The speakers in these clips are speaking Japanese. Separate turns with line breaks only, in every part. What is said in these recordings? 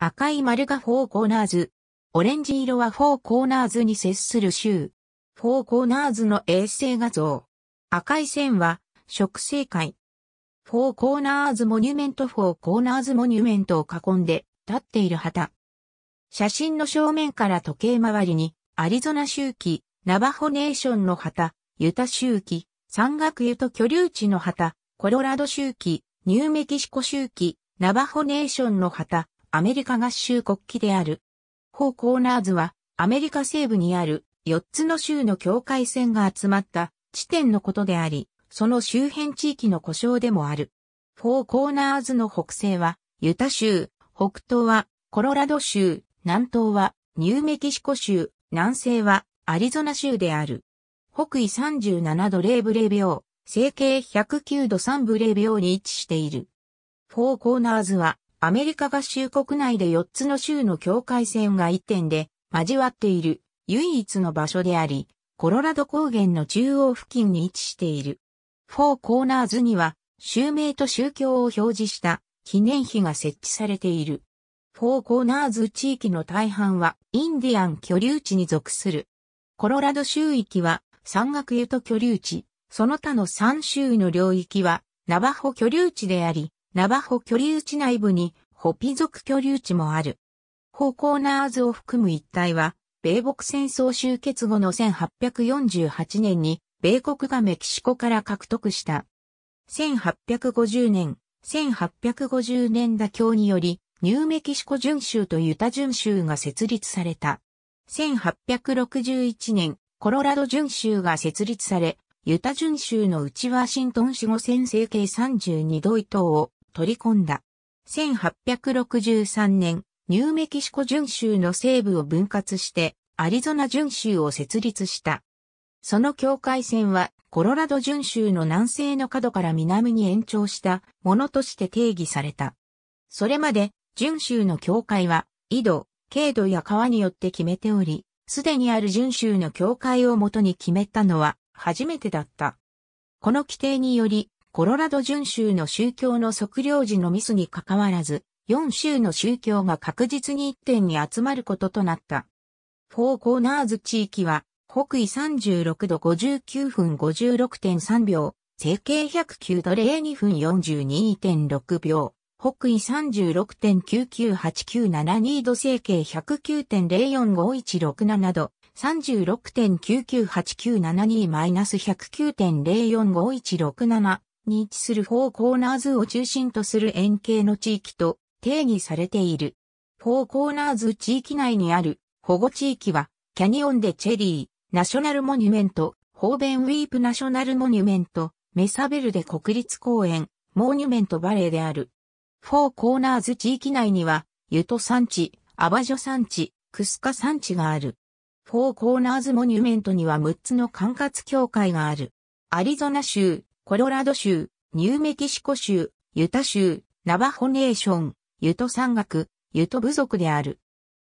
赤い丸がフォーコーナーズ。オレンジ色はフォーコーナーズに接する州。フォーコーナーズの衛星画像。赤い線は、植生界。フォーコーナーズモニュメントフォーコーナーズモニュメントを囲んで立っている旗。写真の正面から時計回りに、アリゾナ周期、ナバホネーションの旗、ユタ周期、山岳ユと居留地の旗、コロラド周期、ニューメキシコ周期、ナバホネーションの旗、アメリカ合衆国旗である。フォーコーナーズは、アメリカ西部にある4つの州の境界線が集まった地点のことであり、その周辺地域の故障でもある。フォーコーナーズの北西はユタ州、北東はコロラド州、南東はニューメキシコ州、南西はアリゾナ州である。北緯37度0ブレ秒、西経109度3ブレ秒に位置している。フォーコーナーズはアメリカ合衆国内で4つの州の境界線が1点で交わっている唯一の場所であり、コロラド高原の中央付近に位置している。フォーコーナーズには、州名と宗教を表示した記念碑が設置されている。フォーコーナーズ地域の大半はインディアン居留地に属する。コロラド州域は山岳湯と居留地、その他の3州の領域はナバホ居留地であり、ナバホ居留地内部にホピ族居留地もある。ホーコーナーズを含む一帯は、米北戦争終結後の1848年に、米国がメキシコから獲得した。1850年、1850年妥協により、ニューメキシコ準州とユタ準州が設立された。1861年、コロラド準州が設立され、ユタ準州の内ワシントン市後先成計32度伊等を取り込んだ。1863年、ニューメキシコ準州の西部を分割して、アリゾナ準州を設立した。その境界線は、コロラド準州の南西の角から南に延長したものとして定義された。それまで、準州の境界は、緯度、経度や川によって決めており、すでにある準州の境界をもとに決めたのは初めてだった。この規定により、コロラド準州の宗教の測量時のミスに関わらず、4州の宗教が確実に一点に集まることとなった。フォーコーナーズ地域は、北緯36度59分56.3秒、整形109度02分42.6秒、北緯36.998972度整形109.045167度、36.998972-109.045167に位置するフォーコーナーズを中心とする円形の地域と定義されている。フォーコーナーズ地域内にある保護地域は、キャニオンでチェリー、ナショナルモニュメント、ホーベンウィープナショナルモニュメント、メサベルデ国立公園、モニュメントバレーである。フォーコーナーズ地域内には、ユト山地、アバジョ山地、クスカ山地がある。フォーコーナーズモニュメントには6つの管轄協会がある。アリゾナ州、コロラド州、ニューメキシコ州、ユタ州、ナバホネーション、ユト山岳、ユト部族である。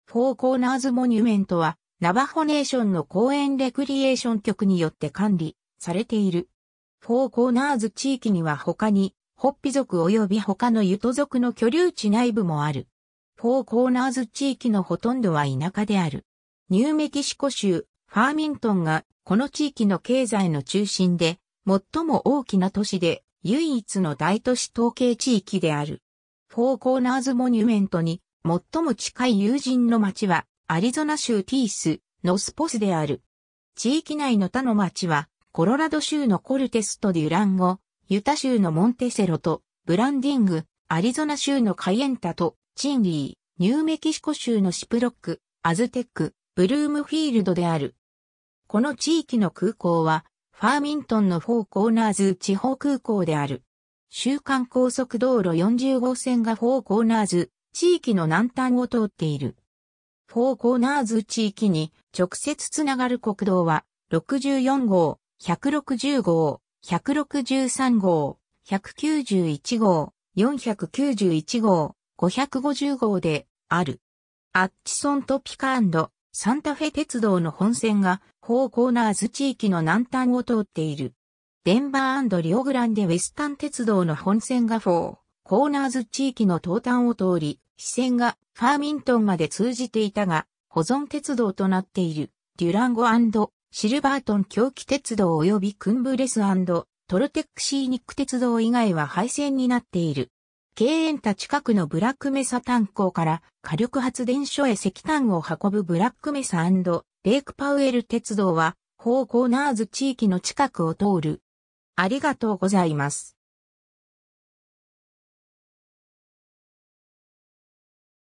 フォーコーナーズモニュメントは、ナバホネーションの公園レクリエーション局によって管理されている。フォーコーナーズ地域には他に、ホッピ族及び他のユト族の居留地内部もある。フォーコーナーズ地域のほとんどは田舎である。ニューメキシコ州、ファーミントンが、この地域の経済の中心で、最も大きな都市で唯一の大都市統計地域である。フォーコーナーズモニュメントに最も近い友人の町はアリゾナ州ティース、ノスポスである。地域内の他の町はコロラド州のコルテスト・デュランゴ、ユタ州のモンテセロとブランディング、アリゾナ州のカイエンタとチンリー、ニューメキシコ州のシプロック、アズテック、ブルームフィールドである。この地域の空港はファーミントンのフォーコーナーズ地方空港である。週間高速道路40号線がフォーコーナーズ地域の南端を通っている。フォーコーナーズ地域に直接つながる国道は64号、160号、163号、191号、491号、550号である。アッチソントピカサンタフェ鉄道の本線が、ホーコーナーズ地域の南端を通っている。デンバーリオグランデウェスタン鉄道の本線がフォー、コーナーズ地域の東端を通り、支線がファーミントンまで通じていたが、保存鉄道となっている、デュランゴシルバートン狂気鉄道及びクンブレストルテックシーニック鉄道以外は廃線になっている。経遠た近くのブラックメサ炭鉱から火力発電所へ石炭を運ぶブラックメサレイクパウエル鉄道は、方向ナーズ地域の近くを通る。ありがとうございます。